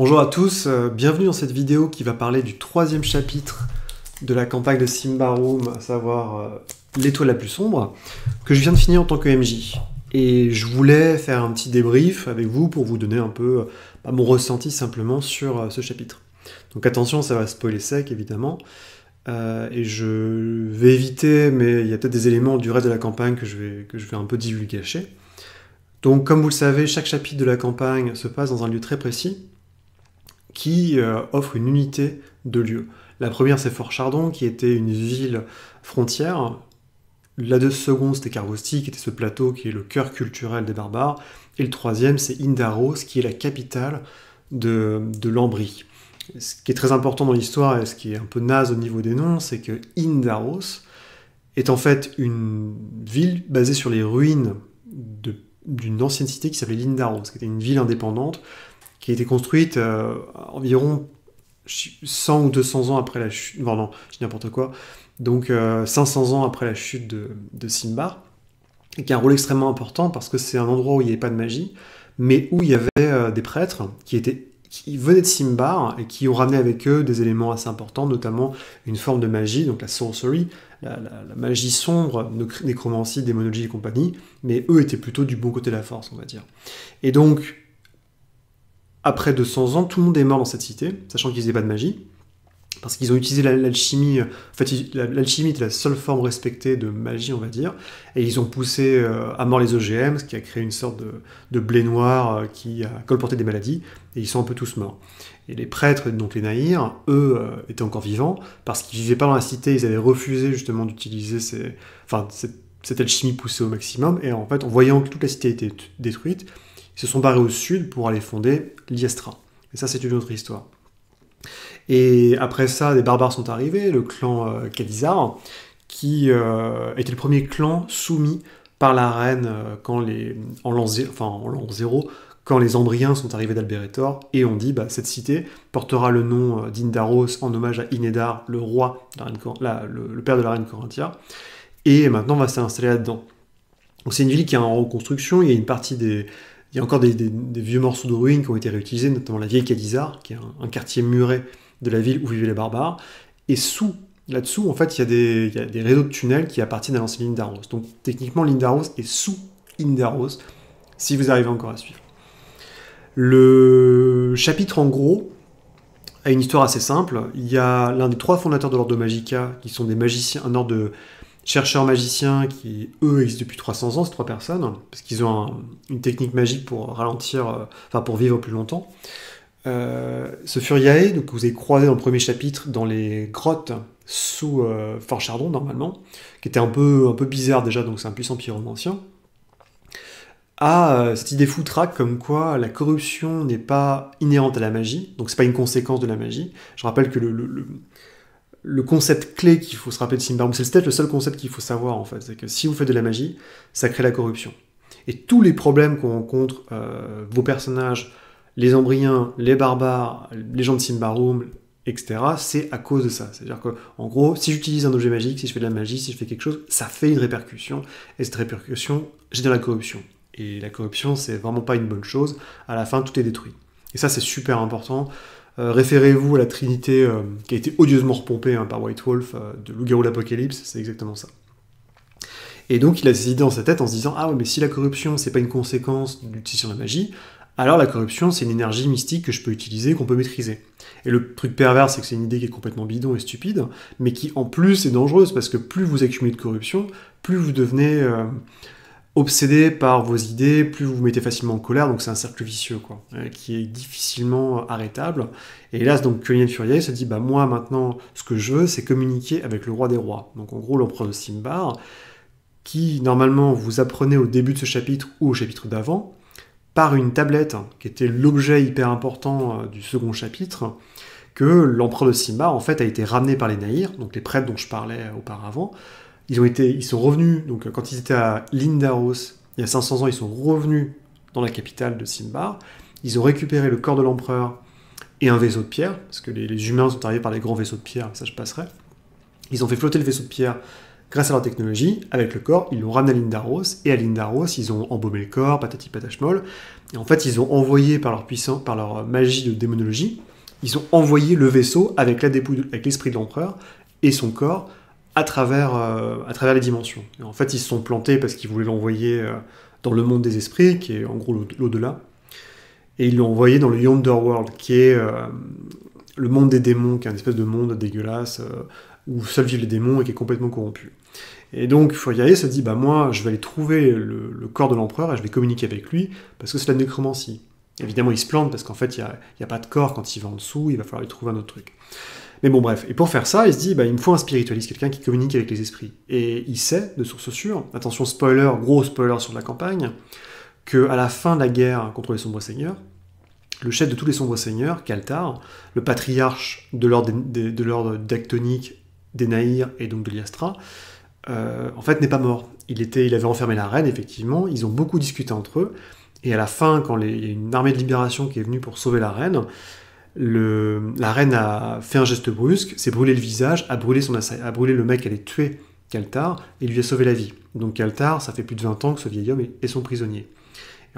Bonjour à tous, euh, bienvenue dans cette vidéo qui va parler du troisième chapitre de la campagne de Simbarum, à savoir euh, l'étoile la plus sombre, que je viens de finir en tant que MJ. Et je voulais faire un petit débrief avec vous pour vous donner un peu euh, bah, mon ressenti simplement sur ce chapitre. Donc attention, ça va spoiler sec évidemment. et je vais éviter, mais il y a peut-être des éléments du reste de la campagne que je vais, que je vais un peu divulguer. Donc comme vous le savez, chaque chapitre de la campagne se passe dans un lieu très précis, qui euh, offre une unité de lieux. La première, c'est Fort Chardon, qui était une ville frontière. La deuxième, seconde, c'était Cargosti, qui était ce plateau qui est le cœur culturel des barbares. Et le troisième, c'est Indaros, qui est la capitale de, de Ce qui est très important dans l'histoire et ce qui est un peu naze au niveau des noms, c'est que Indaros est en fait une ville basée sur les ruines d'une ancienne cité qui s'appelait l'Indaros, qui était une ville indépendante qui a été construite euh, environ 100 ou 200 ans après la chute. Non, non, je dis n'importe quoi. Donc 500 euh, ans après la chute de, de Simbar, et qui a un rôle extrêmement important parce que c'est un endroit où il n'y avait pas de magie, mais où il y avait euh, des prêtres qui étaient qui venaient de Simbar et qui ont ramené avec eux des éléments assez importants, notamment une forme de magie, donc la sorcery, la, la, la magie sombre, nécromancie, démonologie et compagnie, mais eux étaient plutôt du bon côté de la force, on va dire. Et donc, après 200 ans, tout le monde est mort dans cette cité, sachant qu'ils n'avaient pas de magie, parce qu'ils ont utilisé l'alchimie, euh, en fait, l'alchimie était la seule forme respectée de magie, on va dire, et ils ont poussé euh, à mort les OGM, ce qui a créé une sorte de, blé noir euh, qui a colporté des maladies, et ils sont un peu tous morts. Et les prêtres, donc les naïrs, eux, étaient encore vivants, parce qu'ils vivaient pas dans la cité, ils avaient refusé justement d'utiliser cette, cette, alchimie poussée au maximum, et en fait, en voyant que toute la cité était détruite, se sont barrés au sud pour aller fonder l'Iestra. Et ça, c'est une autre histoire. Et après ça, des barbares sont arrivés, le clan euh, Khalizar, qui euh, était le premier clan soumis par la reine euh, quand les, en l'an enfin, zéro, quand les Ambriens sont arrivés d'Alberetor, et on dit bah, cette cité portera le nom d'Indaros en hommage à Inedar le roi, le, père de la reine Corinthia, et maintenant on va s'installer là-dedans. c'est une ville qui est en reconstruction, il y a une partie des, il y a encore des, vieux morceaux de ruines qui ont été réutilisés, notamment la vieille Calizar, qui est un, quartier muré de la ville où vivaient les barbares. Et sous, là-dessous, en fait, il y, a des, réseaux de tunnels qui appartiennent à l'ancienne Lindaros. Donc techniquement, Lindaros est sous Indaros, si vous arrivez encore à suivre. Le chapitre, en gros, a une histoire assez simple. Il y a l'un des trois fondateurs de l'ordre de Magica, qui sont des magiciens, un ordre de chercheurs magiciens qui, eux, existent depuis 300 ans, ces trois personnes, parce qu'ils ont une technique magique pour ralentir, euh, enfin pour vivre plus longtemps. Euh, ce Furiae, donc, que vous avez croisé dans le premier chapitre dans les grottes sous euh, Fort Chardon, normalement, qui était un peu, un peu bizarre déjà, donc c'est un puissant pyromancien, a cette idée foutraque comme quoi la corruption n'est pas inhérente à la magie, donc c'est pas une conséquence de la magie. Je rappelle que le le concept clé qu'il faut se rappeler de Simbarum, c'est peut le seul concept qu'il faut savoir en fait, c'est que si vous faites de la magie, ça crée la corruption. Et tous les problèmes qu'on rencontre, euh, vos personnages, les embryens, les barbares, les gens de Simbarum, etc., c'est à cause de ça. C'est-à-dire que, gros, si j'utilise un objet magique, si je fais de la magie, si je fais quelque chose, ça fait une répercussion, et cette répercussion génère la corruption. Et la corruption, c'est vraiment pas une bonne chose. À la fin, tout est détruit. Et ça, c'est super important. Euh, référez-vous à la trinité euh, qui a été odieusement repompée hein, par White Wolf euh, de Loup-garou l'Apocalypse, c'est exactement ça. Et donc il a ces idées dans sa tête en se disant Ah ouais, mais si la corruption c'est pas une conséquence de l'utilisation de la magie, alors la corruption c'est une énergie mystique que je peux utiliser, qu'on peut maîtriser. Et le truc pervers c'est que c'est une idée qui est complètement bidon et stupide, mais qui en plus est dangereuse parce que plus vous accumulez de corruption, plus vous devenez obsédé par vos idées, plus vous vous mettez facilement en colère, donc c'est un cercle vicieux, quoi, euh, qui est difficilement arrêtable. Et hélas, donc, Culiel Furier se dit, bah, moi, maintenant, ce que je veux, c'est communiquer avec le roi des rois. Donc, en gros, l'empereur de Simbar, qui, normalement, vous apprenez au début de ce chapitre ou au chapitre d'avant, par une tablette, hein, qui était l'objet hyper important euh, du second chapitre, que l'empereur de Simbar, en fait, a été ramené par les Naïrs, donc les prêtres dont je parlais euh, auparavant, ils, ont été, ils sont revenus, donc quand ils étaient à Lindaros, il y a 500 ans, ils sont revenus dans la capitale de Simbar. Ils ont récupéré le corps de l'empereur et un vaisseau de pierre, parce que les, humains sont arrivés par les grands vaisseaux de pierre, ça je passerai. Ils ont fait flotter le vaisseau de pierre grâce à leur technologie, avec le corps, ils l'ont ramené à Lindaros, et à Lindaros, ils ont embaumé le corps, patati patachmol, et en fait, ils ont envoyé par leur puissance, par leur magie de démonologie, ils ont envoyé le vaisseau avec la avec l'esprit de l'empereur et son corps à travers, euh, à travers les dimensions. en fait, ils se sont plantés parce qu'ils voulaient l'envoyer euh, dans le monde des esprits, qui est en gros l'au-delà. Et ils l'ont envoyé dans le Yonderworld, qui est euh, le monde des démons, qui est un espèce de monde dégueulasse, où seuls vivent les démons et qui est complètement corrompu. Et donc Fourier se dit, bah moi, je vais aller trouver le, corps de l'empereur et je vais communiquer avec lui, parce que c'est la nécromancie. Évidemment, il se plante parce qu'en fait, il n'y a, a, pas de corps quand il va en dessous, il va falloir lui trouver un autre truc. Mais bon, bref. Et pour faire ça, il se dit, bah, il me faut un spiritualiste, quelqu'un qui communique avec les esprits. Et il sait, de source sûre, attention, spoiler, gros spoiler sur la campagne, que à la fin de la guerre contre les sombres seigneurs, le chef de tous les sombres seigneurs, Kaltar, le patriarche de l'ordre dactonique des Naïrs et donc de l'Iastra, euh, en fait, n'est pas mort. Il, était, il avait enfermé la reine, effectivement. Ils ont beaucoup discuté entre eux. Et à la fin, quand il y a une armée de libération qui est venue pour sauver la reine, la reine a fait un geste brusque, s'est brûlé le visage, a brûlé, son a brûlé le mec qui est tué, Kaltar, et lui a sauvé la vie. Donc Kaltar, ça fait plus de 20 ans que ce vieil homme est, son prisonnier.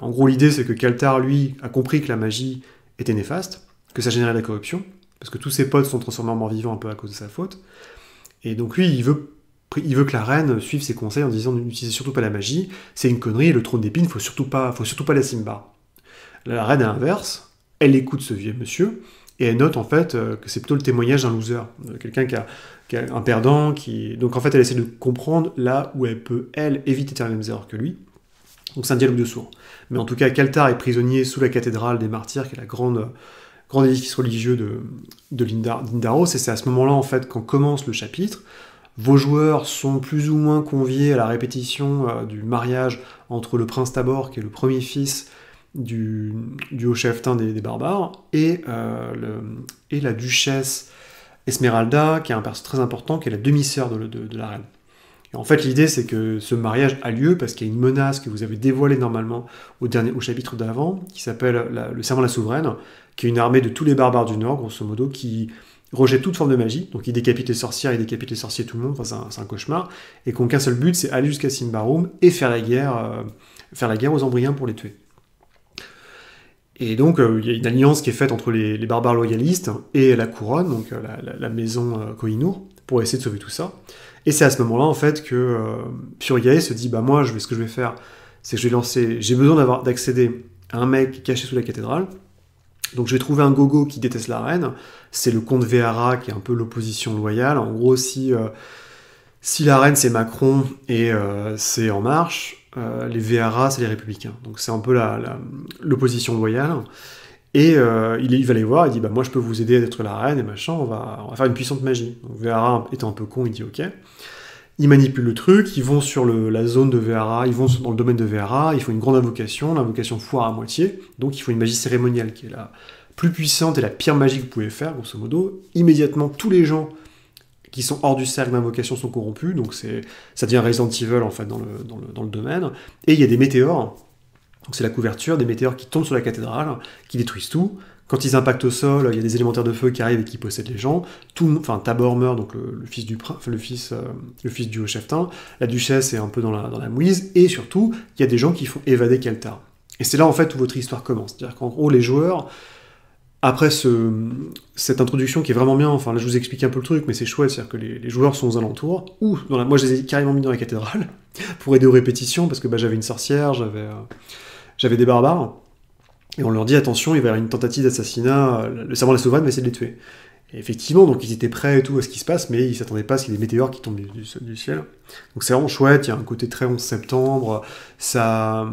en gros, l'idée, c'est que Kaltar, lui, a compris que la magie était néfaste, que ça générait la corruption, parce que tous ses potes sont transformés en morts-vivants un peu à cause de sa faute. Et donc lui, il veut, il veut que la reine suive ses conseils en disant n'utilisez surtout pas la magie, c'est une connerie, le trône d'épines, faut surtout pas, faut surtout pas la Simba. La reine, est inverse, elle écoute ce vieux monsieur et elle note en fait euh, que c'est plutôt le témoignage d'un loser, euh, quelqu'un qui a, un perdant, qui donc en fait elle essaie de comprendre là où elle peut elle éviter les mêmes erreurs que lui. Donc c'est un dialogue de sourds. Mais en tout cas, Caltar est prisonnier sous la cathédrale des martyrs, qui est la grande grande édifice religieux de, de Lindaros, et c'est à ce moment-là en fait qu'on commence le chapitre. Vos joueurs sont plus ou moins conviés à la répétition euh, du mariage entre le prince Tabor, qui est le premier fils du, du haut cheftain des, barbares, euh, et, la duchesse Esmeralda, qui est un personnage très important, qui est la demi-sœur de, la reine. en fait, l'idée, c'est que ce mariage a lieu parce qu'il y a une menace que vous avez dévoilée normalement au, dernier, au chapitre d'avant, qui s'appelle le serment de la souveraine, qui est une armée de tous les barbares du Nord, grosso modo, qui rejette toute forme de magie, donc il décapitent les sorcières, il décapitent les sorciers, tout le monde, enfin, c'est un, cauchemar, et qu'on qu'un seul but, c'est aller jusqu'à Simbarum et faire la guerre, euh, faire la guerre aux embryens pour les tuer. Et donc, euh, il y a une alliance qui est faite entre les, barbares loyalistes et la couronne, donc euh, la, maison Kohinour, euh, pour essayer de sauver tout ça. Et c'est à ce moment-là, en fait, que euh, se dit, bah moi, ce que je vais faire, c'est que je vais lancer, j'ai besoin d'accéder à un mec caché sous la cathédrale. Donc je vais trouver un gogo qui déteste la reine. C'est le comte Véhara qui est un peu l'opposition loyale. En gros, si, si la reine c'est Macron et c'est En Marche, euh, les VRA, c'est les républicains. Donc c'est un peu l'opposition la, loyale. Et euh, il, va les voir, il dit bah, Moi, je peux vous aider à être la reine et machin, on va, faire une puissante magie. Donc VRA étant un peu con, il dit Ok. Il manipule le truc, ils vont sur la zone de VRA, ils vont dans le domaine de VRA, ils font une grande invocation, l'invocation foire à moitié, donc il faut une magie cérémoniale qui est la plus puissante et la pire magie que vous pouvez faire, grosso modo. Immédiatement, tous les gens qui sont hors du cercle d'invocation sont corrompus, donc ça devient Resident Evil en fait dans le, dans le, dans le domaine. Et il y a des météores, donc c'est la couverture, des météores qui tombent sur la cathédrale, qui détruisent tout. Quand ils impactent au sol, il y a des élémentaires de feu qui arrivent et qui possèdent les gens. Tout, enfin, Tabor meurt, donc le, fils du le fils, euh, le fils du haut cheftain. La duchesse est un peu dans la, dans la mouise. Et surtout, il y a des gens qui font évader Keltar. Et c'est là en fait où votre histoire commence. C'est-à-dire qu'en gros, les joueurs, après cette introduction qui est vraiment bien, enfin là je vous explique un peu le truc, mais c'est chouette, c'est-à-dire que les, joueurs sont aux alentours, ou dans moi je les ai carrément mis dans la cathédrale, pour aider aux répétitions, parce que bah, j'avais une sorcière, euh, j'avais, des barbares, et on leur dit attention, il va y avoir une tentative d'assassinat, euh, le savant de la souveraine va essayer de les tuer effectivement, donc ils étaient prêts et tout à ce qui se passe, mais ils s'attendaient pas à ce qu'il y ait des météores qui tombent du, ciel. Donc c'est vraiment chouette, il y a un côté très 11 septembre, ça,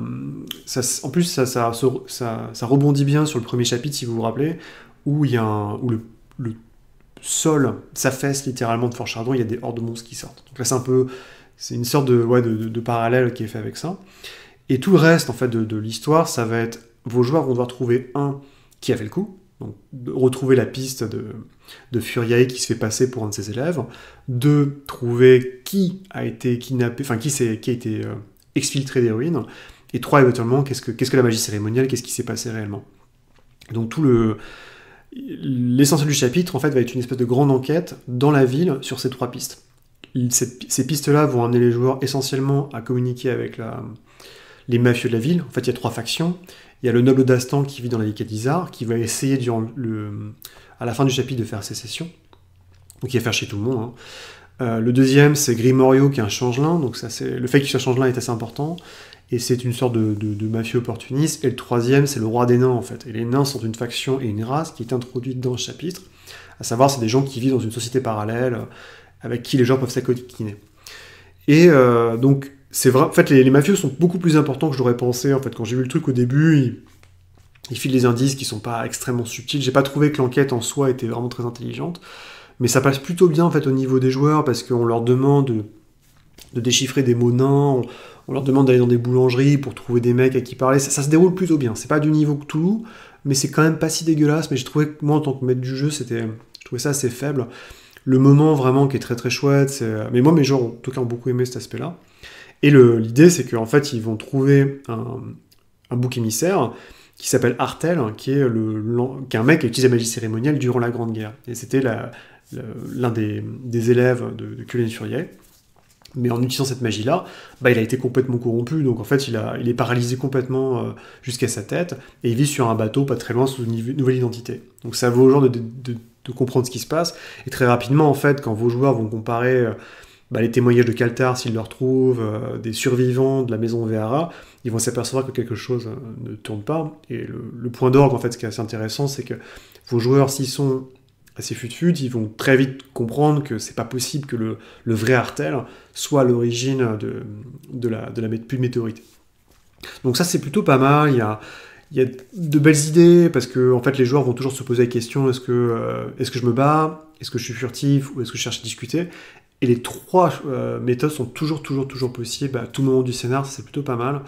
en plus ça, ça, ça, rebondit bien sur le premier chapitre, si vous vous rappelez, où, il y a où le, le sol s'affaisse littéralement de Fort Chardon, il y a des hordes de monstres qui sortent. Donc là c'est un peu, c'est une sorte de, de, parallèle qui est fait avec ça. Et tout le reste en fait de, de l'histoire, ça va être, vos joueurs vont devoir trouver un qui a fait le coup, donc retrouver la piste de de Furiae qui se fait passer pour un de ses élèves, de trouver qui a été kidnappé, enfin qui, qui a été euh, exfiltré des et trois, éventuellement, qu'est-ce que, quest que la magie cérémoniale, qu'est-ce qui s'est passé réellement. Donc tout le... L'essentiel du chapitre, en fait, va être une espèce de grande enquête dans la ville sur ces trois pistes. ces pistes-là vont amener les joueurs essentiellement à communiquer avec les mafieux de la ville. En fait, il y a trois factions. Il y a le noble d'Astan qui vit dans la ville d'Izar, qui va essayer durant le, à la fin du chapitre de faire sécession, qui va faire chez tout le monde. Hein. Euh, le deuxième, c'est Grimorio, qui est un changelin, donc ça, c'est... le fait qu'il soit changelin est assez important, et c'est une sorte de, de, mafieux opportuniste. Et le troisième, c'est le roi des nains, en fait. Et les nains sont une faction et une race qui est introduite dans le chapitre, à savoir, c'est des gens qui vivent dans une société parallèle, avec qui les gens peuvent s'acoquiner. Et euh, donc, c'est vrai, en fait, les, mafieux sont beaucoup plus importants que j'aurais pensé, en fait, quand j'ai vu le truc au début, il file des indices qui sont pas extrêmement subtils. J'ai pas trouvé que l'enquête en soi était vraiment très intelligente, mais ça passe plutôt bien en fait au niveau des joueurs parce qu'on leur demande de déchiffrer des mots nains, on, leur demande d'aller dans des boulangeries pour trouver des mecs à qui parler. Ça, se déroule plutôt bien. C'est pas du niveau que tout, mais c'est quand même pas si dégueulasse. Mais j'ai trouvé que moi en tant que maître du jeu, c'était, je trouvais ça assez faible. Le moment vraiment qui est très très chouette. C'est... Mais moi mes joueurs en tout cas ont beaucoup aimé cet aspect-là. Et l'idée c'est qu'en fait ils vont trouver un, un bouc émissaire qui s'appelle Artel, hein, qui est le, qui un mec qui a utilisé la magie cérémonielle durant la Grande Guerre. Et c'était l'un des, des, élèves de, de cullen Mais en utilisant cette magie-là, bah, il a été complètement corrompu, donc en fait il, a, il est paralysé complètement euh, jusqu'à sa tête, et il vit sur un bateau pas très loin sous une nouvelle identité. Donc ça vaut aux gens de, de, de, comprendre ce qui se passe, et très rapidement en fait, quand vos joueurs vont comparer euh, bah, les témoignages de Caltar s'ils le retrouvent, euh, des survivants de la maison Véhara ils vont s'apercevoir que quelque chose euh, ne tourne pas. Et le, point d'orgue, en fait, ce qui est assez intéressant, c'est que vos joueurs, s'ils sont assez fut ils vont très vite comprendre que c'est pas possible que le, vrai Artel soit à l'origine de, de, la, de météorite. Donc ça, c'est plutôt pas mal. Il y a, de belles idées parce que en fait les joueurs vont toujours se poser la question est-ce que euh, je me bats est-ce que je suis furtif ou est-ce que je cherche à discuter et les trois euh, méthodes sont toujours, toujours, toujours possibles à tout moment du scénar, c'est plutôt pas mal.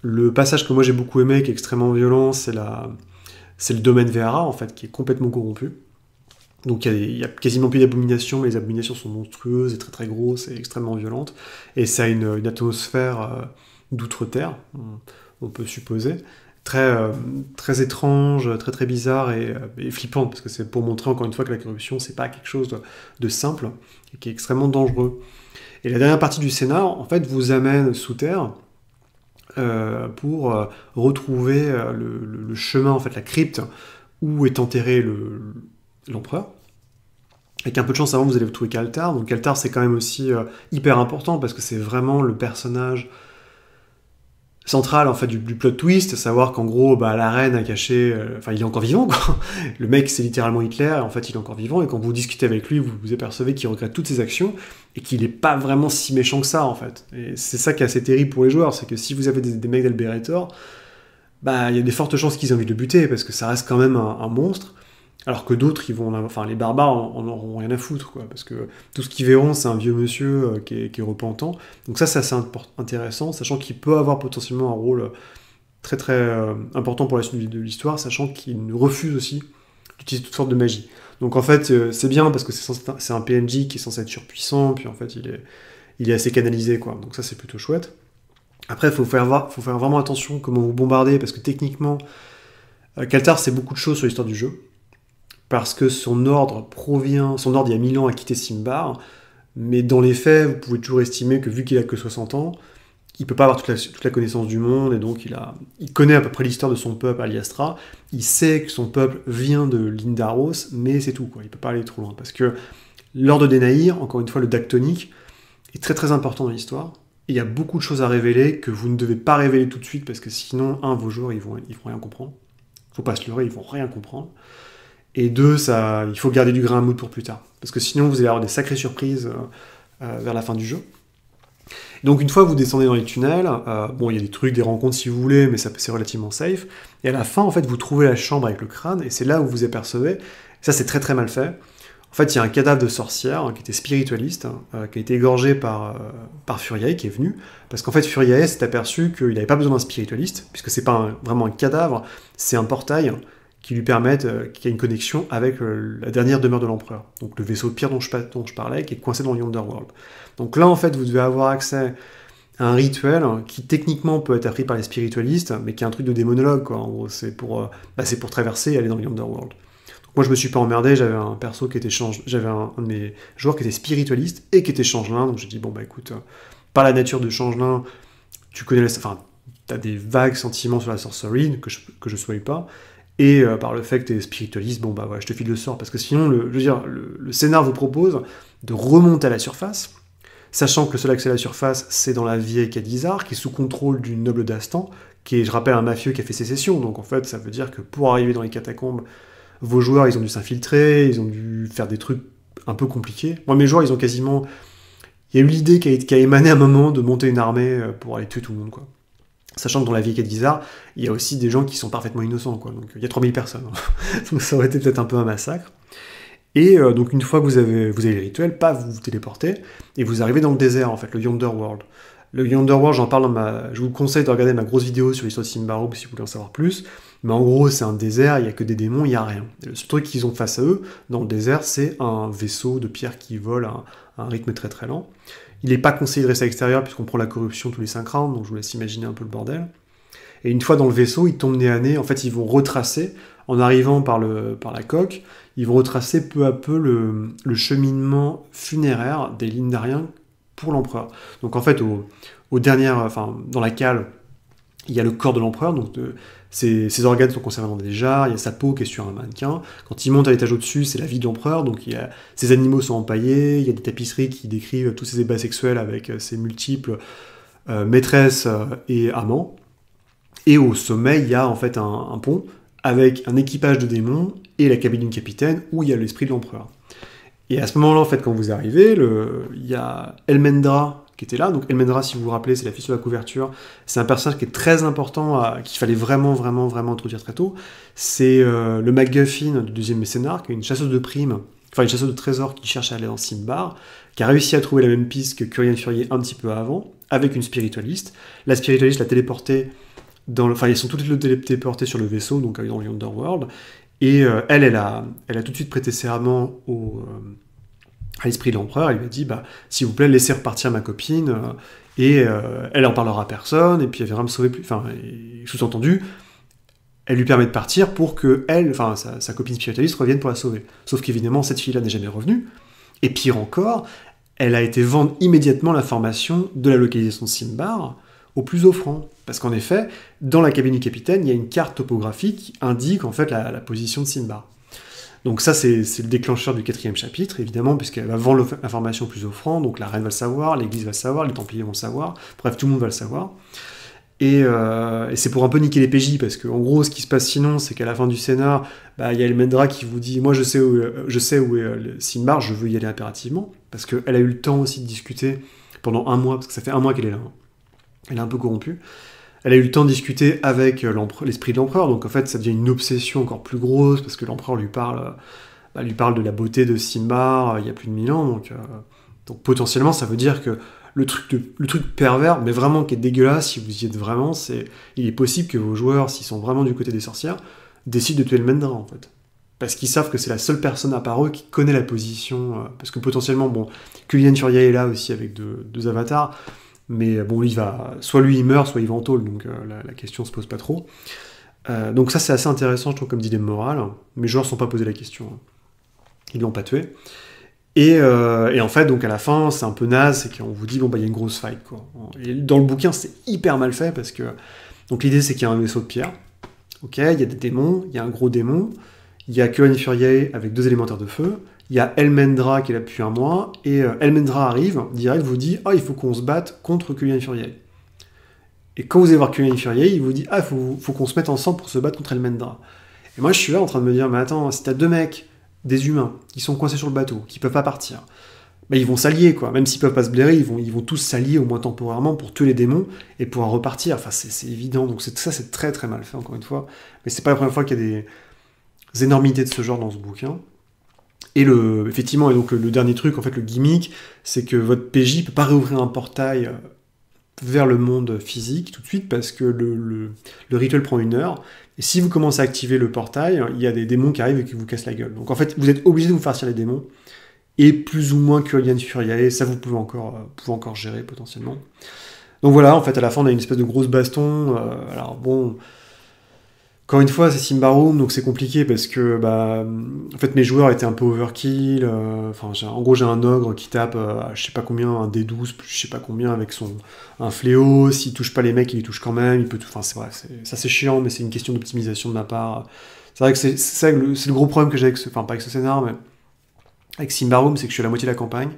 Le passage que moi j'ai beaucoup aimé, qui est extrêmement violent, c'est la... le domaine VRA, en fait, qui est complètement corrompu. Donc il n'y a, quasiment plus d'abominations, mais les abominations sont monstrueuses et très très grosses et extrêmement violentes. Et ça a une, atmosphère euh, d'outre-terre, on, peut supposer très, euh, très étrange, très très bizarre euh, et, flippant, parce que c'est pour montrer encore une fois que la corruption, c'est pas quelque chose de, simple et qui est extrêmement dangereux. Et la dernière partie du scénar en fait, vous amène sous terre euh, pour retrouver le, chemin, en fait, la crypte où est enterré l'empereur. Avec un peu de chance, avant, vous allez vous trouver Kaltar. Donc Kaltar, c'est quand même aussi hyper important parce que c'est vraiment le personnage centrale en fait du, plot twist, savoir qu'en gros bah, la reine a caché, euh, enfin il est encore vivant quoi. Le mec c'est littéralement Hitler, en fait il est encore vivant et quand vous discutez avec lui vous vous apercevez qu'il regrette toutes ses actions et qu'il est pas vraiment si méchant que ça en fait. Et c'est ça qui est assez terrible pour les joueurs, c'est que si vous avez des, mecs d'Alberator, bah il y a des fortes chances qu'ils aient envie de buter parce que ça reste quand même un monstre. Alors que d'autres, ils vont, enfin les barbares en, auront rien à foutre, quoi, parce que tout ce qu'ils verront, c'est un vieux monsieur euh, qui est, repentant. Donc ça, c'est assez intéressant, sachant qu'il peut avoir potentiellement un rôle euh, très très euh, important pour la suite de l'histoire, sachant qu'il refuse aussi d'utiliser toutes sortes de magie. Donc en fait, c'est bien parce que c'est un PNJ qui est censé être surpuissant, puis en fait, il est, il est assez canalisé, quoi. Donc ça, c'est plutôt chouette. Après, il faut faire, faut faire vraiment attention comment vous bombardez, parce que techniquement, Kaltar, c'est beaucoup de choses sur l'histoire du jeu parce que son ordre provient, son ordre il y a 1000 ans a quitté Simbar, mais dans les faits, vous pouvez toujours estimer que vu qu'il a que 60 ans, il peut pas avoir toute la, toute la, connaissance du monde, et donc il, a, il connaît à peu près l'histoire de son peuple, Aliastra, il sait que son peuple vient de Lindaros, mais c'est tout, quoi. il peut pas aller trop loin, parce que l'ordre des Naïrs, encore une fois le dactonique, est très très important dans l'histoire, et il y a beaucoup de choses à révéler que vous ne devez pas révéler tout de suite, parce que sinon, un, vos jours, ils vont, ils vont rien comprendre, faut pas se leurrer, ils vont rien comprendre, et deux, ça, il faut garder du grain à moudre pour plus tard. Parce que sinon, vous allez avoir des sacrées surprises euh, euh, vers la fin du jeu. Donc une fois que vous descendez dans les tunnels, euh, bon, il y a des trucs, des rencontres si vous voulez, mais ça c'est relativement safe. Et à la fin, en fait, vous trouvez la chambre avec le crâne, et c'est là où vous apercevez. Ça, c'est très très mal fait. En fait, il y a un cadavre de sorcière hein, qui était spiritualiste, hein, qui a été égorgé par, par Furiae, qui est venu, parce qu'en fait, Furiae s'est aperçu qu'il n'avait pas besoin d'un spiritualiste, puisque c'est pas vraiment un cadavre, c'est un portail qui lui permettent, qu'il euh, qui a une connexion avec euh, la dernière demeure de l'empereur, donc le vaisseau de pierre dont je, parlais, qui est coincé dans Underworld. Donc là, en fait, vous devez avoir accès à un rituel hein, qui techniquement peut être appris par les spiritualistes, mais qui est un truc de démonologue, quoi. En gros, c'est pour, euh, bah, pour traverser et aller dans Underworld. moi, je me suis pas emmerdé, j'avais un perso qui était change, j'avais un, de mes joueurs qui était spiritualiste et qui était changelin, donc j'ai dit, bon, bah écoute, par la nature de changelin, tu connais la... Enfin, t'as des vagues sentiments sur la sorcerie, que je, que je pas, et euh, par le fait que tu es spiritualiste, bon bah voilà, je te file le sort, parce que sinon, le, je veux dire, le, scénar vous propose de remonter à la surface, sachant que seul accès à la surface, c'est dans la vieille Cadizar, qui est sous contrôle du noble d'Astan, qui est, je rappelle, un mafieux qui a fait sécession, donc en fait, ça veut dire que pour arriver dans les catacombes, vos joueurs, ils ont dû s'infiltrer, ils ont dû faire des trucs un peu compliqués. Moi, mes joueurs, ils ont quasiment... Il y a eu l'idée qui a, émané à un moment de monter une armée euh, pour aller tuer tout le monde, quoi. Sachant que dans la vie est bizarre, il y a aussi des gens qui sont parfaitement innocents, quoi. Donc euh, il y a 3000 personnes. Hein. donc ça aurait été peut-être un peu un massacre. Et euh, donc une fois que vous avez, vous avez les rituels, pas vous vous téléportez, et vous arrivez dans le désert, en fait, le Yonderworld. Le Yonder World, j'en parle dans ma... Je vous conseille de regarder ma grosse vidéo sur l'histoire de Simbarob si vous voulez en savoir plus. Mais en gros, c'est un désert, il n'y a que des démons, il n'y a rien. Le truc qu'ils ont face à eux, dans le désert, c'est un vaisseau de pierre qui vole à un rythme très très lent. Il n'est pas conseillé de rester à l'extérieur puisqu'on prend la corruption tous les cinq rounds, donc je vous laisse imaginer un peu le bordel. Et une fois dans le vaisseau, ils tombent nez à nez. En fait, ils vont retracer, en arrivant par, le, par la coque, ils vont retracer peu à peu le, cheminement funéraire des lignes Lindariens pour l'empereur. Donc en fait, au, enfin, dans la cale, il y a le corps de l'empereur, donc euh, ses, organes sont conservés dans des jars, il y a sa peau qui est sur un mannequin. Quand il monte à l'étage au-dessus, c'est la vie de l'empereur, donc il y a, ses animaux sont empaillés, il y a des tapisseries qui décrivent tous ses ébats sexuels avec euh, ses multiples euh, maîtresses et amants. Et au sommet, il y a en fait un, pont avec un équipage de démons et la cabine d'une capitaine où il y a l'esprit de l'empereur. Et à ce moment-là, en fait, quand vous arrivez, le... il y a Elmendra, qui était là. Donc Elmendra, si vous vous rappelez, c'est la fille sur la couverture. C'est un personnage qui est très important, qu'il fallait vraiment, vraiment, vraiment introduire très tôt. C'est euh, le MacGuffin du deuxième mécénar, qui est une chasseuse de primes, enfin une chasseuse de trésors qui cherche à aller dans Simbar, qui a réussi à trouver la même piste que Curien Furier un petit peu avant, avec une spiritualiste. La spiritualiste l'a téléportée dans le... Enfin, ils sont tous les deux téléportés sur le vaisseau, donc euh, dans le World Et euh, elle, elle a, elle a tout de suite prêté serment au à l'esprit de l'empereur, il lui a dit bah, S'il vous plaît, laissez repartir ma copine, euh, et euh, elle en parlera à personne, et puis elle verra me sauver plus. Enfin, sous-entendu, elle lui permet de partir pour que elle, enfin, sa, copine spiritualiste revienne pour la sauver. Sauf qu'évidemment, cette fille-là n'est jamais revenue, et pire encore, elle a été vendre immédiatement l'information de la localisation de Simbar au plus offrant. Parce qu'en effet, dans la cabine du capitaine, il y a une carte topographique qui indique en fait la, position de Sinbar. Donc ça, c'est le déclencheur du quatrième chapitre, évidemment, puisqu'elle va vendre l'information plus offrant, donc la reine va le savoir, l'Église va le savoir, les Templiers vont le savoir, bref, tout le monde va le savoir. Et, euh, c'est pour un peu niquer les PJ, parce qu'en gros, ce qui se passe sinon, c'est qu'à la fin du scénar, bah, il y a Elmendra qui vous dit Moi, je sais où, je sais où est euh, le je veux y aller impérativement, parce qu'elle a eu le temps aussi de discuter pendant un mois, parce que ça fait un mois qu'elle est là. Hein. Elle est un peu corrompue. Elle a eu le temps de discuter avec euh, l'esprit de l'empereur, donc en fait ça devient une obsession encore plus grosse parce que l'empereur lui parle, euh, bah, lui parle de la beauté de Simbar euh, il y a plus de 1000 ans, donc, potentiellement ça veut dire que le truc, le truc pervers, mais vraiment qui est dégueulasse si vous y êtes vraiment, c'est il est possible que vos joueurs, s'ils sont vraiment du côté des sorcières, décident de tuer le Mendra en fait. Parce qu'ils savent que c'est la seule personne à part eux qui connaît la position. parce que potentiellement, bon, Kylian Furia est là aussi avec deux avatars. Mais euh, bon, va, soit lui il meurt, soit il va en taule, donc euh, la, question question se pose pas trop. Euh, donc ça c'est assez intéressant, je trouve, comme dit morale. Mes joueurs ne sont pas posés la question. Ils hein. Ils l'ont pas tué. Et, en fait, donc à la fin, c'est un peu naze, c'est qu'on vous dit, bon, bah il y a une grosse fight, dans le bouquin, c'est hyper mal fait, parce que... Donc l'idée, c'est qu'il y a un vaisseau de pierre. Ok, il y a des démons, il y a un gros démon, il y a que avec deux élémentaires de feu, il y a Elmendra qui est là depuis un mois, et euh, Elmendra arrive, direct, vous dit Ah, il faut qu'on se batte contre Kylian Furiel. » Et quand vous allez voir et Furiel, il vous dit Ah, il faut, qu'on se mette ensemble pour se battre contre Elmendra. Et moi, je suis là en train de me dire Mais attends, si t'as deux mecs, des humains, qui sont coincés sur le bateau, qui peuvent pas partir, bah, ils vont s'allier, quoi. Même s'ils peuvent pas se blairer, ils vont, ils vont tous s'allier, au moins temporairement, pour tuer les démons et pouvoir repartir. Enfin, c'est évident. Donc, ça, c'est très, très mal fait, encore une fois. Mais c'est pas la première fois qu'il y a des énormités de ce genre dans ce bouquin. Et le, effectivement, et donc le, dernier truc, en fait, le gimmick, c'est que votre PJ peut pas réouvrir un portail euh, vers le monde physique tout de suite parce que le, rituel prend une heure. Et si vous commencez à activer le portail, il y a des démons qui arrivent et qui vous cassent la gueule. Donc en fait, vous êtes obligé de vous faire tirer les démons. Et plus ou moins Curian et ça vous pouvez encore, euh, pouvez encore gérer potentiellement. Donc voilà, en fait, à la fin, on a une espèce de grosse baston. Euh, alors bon, encore une fois, c'est Simbarum, donc c'est compliqué parce que bah, en fait, mes joueurs étaient un peu overkill. Euh, enfin, en gros, j'ai un ogre qui tape, euh, je sais pas combien, un D12, plus je sais pas combien avec son un fléau. S'il touche pas les mecs, il les touche quand même. Il peut Enfin, c'est vrai, ça c'est chiant, mais c'est une question d'optimisation de ma part. C'est vrai que c'est le, le gros problème que j'ai avec ce, enfin pas avec ce scénar, mais avec Simbarum, c'est que je suis à la moitié de la campagne.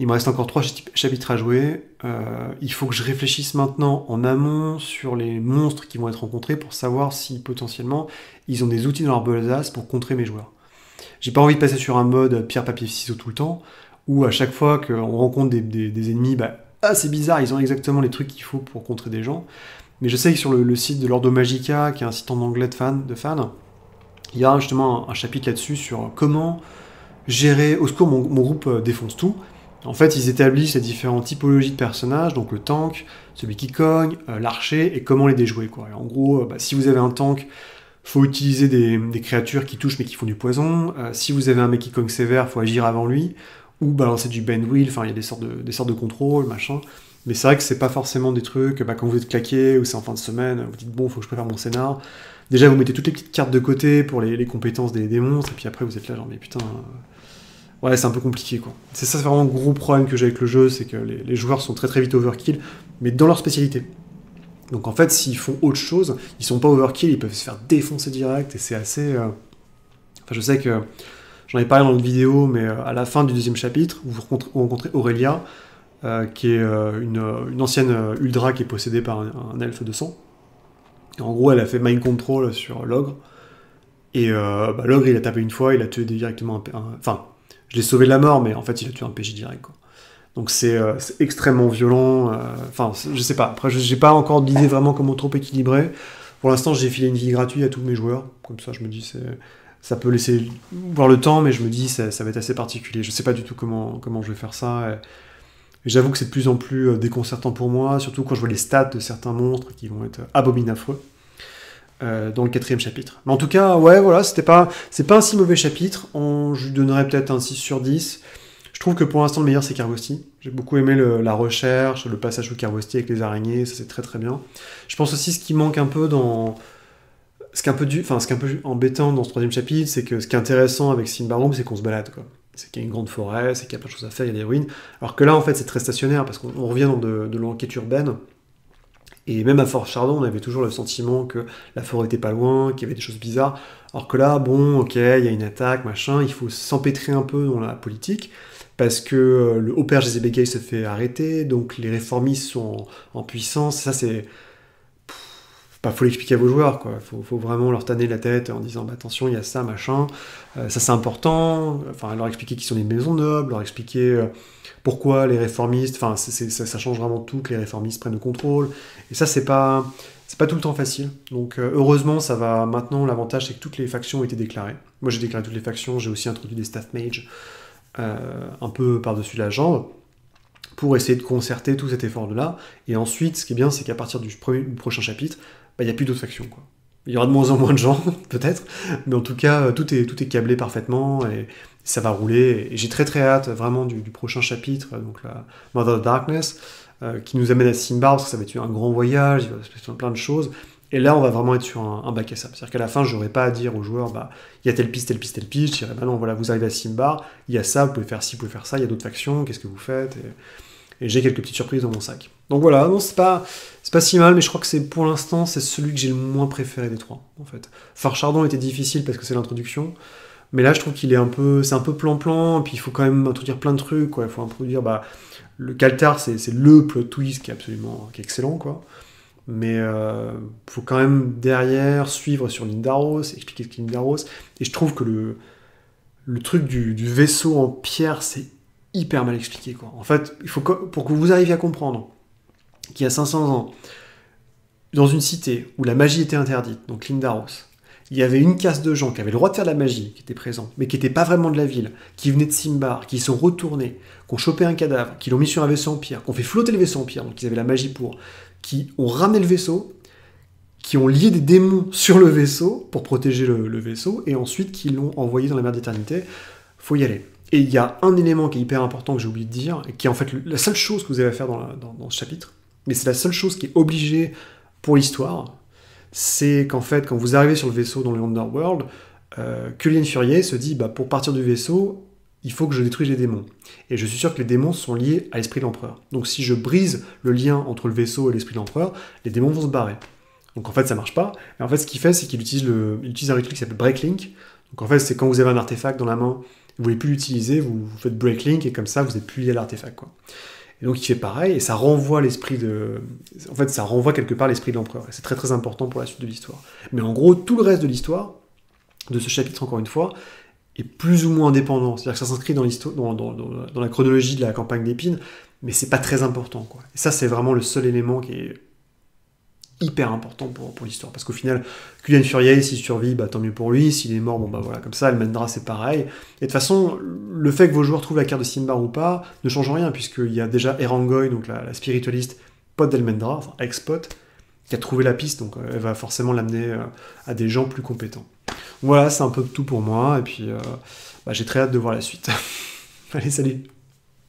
Il me reste encore trois chapitres à jouer. Euh, il faut que je réfléchisse maintenant en amont sur les monstres qui vont être rencontrés pour savoir si potentiellement ils ont des outils dans leur besace pour contrer mes joueurs. J'ai pas envie de passer sur un mode pierre, papier, ciseaux tout le temps, où à chaque fois qu'on rencontre des, ennemis, bah, ah, c'est bizarre, ils ont exactement les trucs qu'il faut pour contrer des gens. Mais je sais que sur le, site de Lordo Magica, qui est un site en anglais de fans, de fans il y a justement un, chapitre là-dessus sur comment gérer. Au secours, mon groupe euh, défonce tout. En fait, ils établissent les différentes typologies de personnages, donc le tank, celui qui cogne, euh, l'archer, et comment les déjouer. Quoi. en gros, euh, bah, si vous avez un tank, faut utiliser des, créatures qui touchent mais qui font du poison. Euh, si vous avez un mec qui cogne sévère, faut agir avant lui, ou balancer du bend wheel, enfin il y a des sortes de, contrôles, machin. Mais c'est vrai que c'est pas forcément des trucs, bah, quand vous êtes claqué, ou c'est en fin de semaine, vous dites bon, faut que je prépare mon scénar. Déjà, vous mettez toutes les petites cartes de côté pour les, compétences des, des, monstres, et puis après vous êtes là genre mais putain ouais, c'est un peu compliqué. quoi. C'est ça, c'est vraiment le gros problème que j'ai avec le jeu, c'est que les, joueurs sont très très vite overkill, mais dans leur spécialité. Donc en fait, s'ils font autre chose, ils sont pas overkill, ils peuvent se faire défoncer direct, et c'est assez... Euh, enfin, je sais que... J'en ai parlé dans une vidéo, mais euh, à la fin du deuxième chapitre, vous rencontrez Aurélia, euh, qui est une, ancienne Uldra qui est possédée par un, elfe de sang. en gros, elle a fait mind control sur l'ogre. Et bah, l'ogre, il a tapé une fois, il a tué directement un. Enfin, je l'ai sauvé de la mort, mais en fait, il a tué un PJ direct. Donc euh, c'est extrêmement violent. Euh, enfin, je je sais pas. Après, n'ai pas encore d'idée vraiment comment trop équilibrer. Pour l'instant, j'ai filé une vie gratuite à tous mes joueurs. Comme ça, je me dis, ça peut laisser voir le temps, mais je me dis, ça, ça, va être assez particulier. Je sais pas du tout comment, comment je vais faire ça. j'avoue que c'est de plus en plus euh, déconcertant pour moi, surtout quand je vois les stats de certains monstres qui vont être abominafreux. Euh, dans le quatrième chapitre. Mais en tout cas, ouais, voilà, c'était pas, c'est pas un si mauvais chapitre. On, je lui donnerais peut-être un 6 sur 10. Je trouve que pour l'instant, le meilleur, c'est Carvosty. J'ai beaucoup aimé la recherche, le passage au Carvosty avec les araignées, ça c'est très très bien. Je pense aussi ce qui manque un peu dans. Ce qui est un peu, enfin, ce qui un peu embêtant dans ce troisième chapitre, c'est que ce qui est intéressant avec Simbarum, c'est qu'on se balade, quoi. C'est qu'il y a une grande forêt, c'est qu'il y a pas de choses à faire, il y a des ruines. Alors que là, en fait, c'est très stationnaire parce qu'on revient dans de, de l'enquête urbaine. Et même à Fort Chardon, on avait toujours le sentiment que la forêt était pas loin, qu'il y avait des choses bizarres. Alors que là, bon, ok, il y a une attaque, machin, il faut s'empêtrer un peu dans la politique, parce que euh, le haut-père des se fait arrêter, donc les réformistes sont en puissance, ça c'est faut l'expliquer à vos joueurs quoi. Faut, vraiment leur tanner la tête en disant bah, attention il y a ça machin, euh, ça c'est important. Enfin leur expliquer qui sont les maisons nobles, leur expliquer euh, pourquoi les réformistes. Enfin ça, change vraiment tout que les réformistes prennent le contrôle. Et ça c'est pas c'est pas tout le temps facile. Donc euh, heureusement ça va maintenant. L'avantage c'est que toutes les factions ont été déclarées. Moi j'ai déclaré toutes les factions. J'ai aussi introduit des staff mages un peu par dessus la jambe pour essayer de concerter tout cet effort-là. Et ensuite, ce qui est bien, c'est qu'à partir du prochain chapitre, bah, il n'y a plus d'autres factions. Quoi. Il y aura de moins en moins de gens, peut-être, mais en tout cas, euh, tout est, tout est câblé parfaitement et ça va rouler. Et j'ai très très hâte vraiment du, prochain chapitre, euh, donc la Mother of Darkness, euh, qui nous amène à Simbar, parce que ça va être un grand voyage, il va se passer plein de choses. Et là, on va vraiment être sur un, bac à sable. C'est-à-dire qu'à la fin, je n'aurai pas à dire aux joueurs, bah, il y a telle piste, telle piste, telle piste. Je dirais, bah non, voilà, vous arrivez à Simbar, il y a ça, vous pouvez faire ci, vous pouvez faire ça, il y a d'autres factions, qu'est-ce que vous faites et, j'ai quelques petites surprises dans mon sac. Donc voilà, non, c'est pas, c'est pas si mal, mais je crois que c'est pour l'instant, c'est celui que j'ai le moins préféré des trois, en fait. Farchardon était difficile parce que c'est l'introduction, mais là, je trouve qu'il est un peu, c'est un peu plan-plan, puis il faut quand même introduire plein de trucs, quoi. Il faut introduire, bah, le Caltar, c'est le plot twist qui est absolument excellent, quoi. Mais il euh, faut quand même derrière suivre sur Lindaros, expliquer ce qu'est Lindaros. Et je trouve que le, le truc du, vaisseau en pierre, c'est hyper mal expliqué. Quoi. En fait, il faut pour que vous arriviez à comprendre, qui a 500 ans, dans une cité où la magie était interdite, donc Lindaros, il y avait une casse de gens qui avaient le droit de faire de la magie, qui étaient présents, mais qui n'étaient pas vraiment de la ville, qui venaient de Simbar, qui sont retournés, qui ont chopé un cadavre, qui l'ont mis sur un vaisseau en pierre, qui ont fait flotter le vaisseau en pierre, donc ils avaient la magie pour, qui ont ramené le vaisseau, qui ont lié des démons sur le vaisseau pour protéger le, vaisseau, et ensuite qui l'ont envoyé dans la mer d'éternité. Faut y aller. Et il y a un élément qui est hyper important que j'ai oublié de dire, et qui est en fait la seule chose que vous avez à faire dans ce chapitre, mais c'est la seule chose qui est obligée pour l'histoire, c'est qu'en fait, quand vous arrivez sur le vaisseau dans le Underworld, euh, Cullian Furier se dit bah, pour partir du vaisseau, il faut que je détruise les démons. Et je suis sûr que les démons sont liés à l'esprit de l'empereur. Donc si je brise le lien entre le vaisseau et l'esprit de l'empereur, les démons vont se barrer. Donc en fait, ça marche pas. Et en fait, ce qu'il fait, c'est qu'il utilise, le... utilise un truc qui s'appelle Breaklink. Donc en fait, c'est quand vous avez un artefact dans la main, vous ne voulez plus l'utiliser, vous, faites « faites Breaklink et comme ça, vous n'êtes plus lié à l'artefact. quoi. Et donc il fait pareil, et ça renvoie l'esprit de. En fait, ça renvoie quelque part l'esprit de l'empereur. Et c'est très très important pour la suite de l'histoire. Mais en gros, tout le reste de l'histoire, de ce chapitre encore une fois, est plus ou moins indépendant. C'est-à-dire que ça s'inscrit dans, l'histoire dans, la chronologie de la campagne d'Épines, mais c'est pas très important. Quoi. Et ça, c'est vraiment le seul élément qui est hyper important pour, l'histoire. Parce qu'au final, Kylian Furiel s'il survit, bah, tant mieux pour lui. S'il est mort, bon bah voilà, comme ça, Elmendra, c'est pareil. Et de toute façon, le fait que vos joueurs trouvent la carte de Simba ou pas ne change rien, puisqu'il y a déjà Erangoy, donc la, spiritualiste, pote d'Elmendra, enfin ex-pote, qui a trouvé la piste, donc euh, elle va forcément l'amener euh, à des gens plus compétents. Voilà, c'est un peu tout pour moi, et puis euh, bah, j'ai très hâte de voir la suite. Allez, salut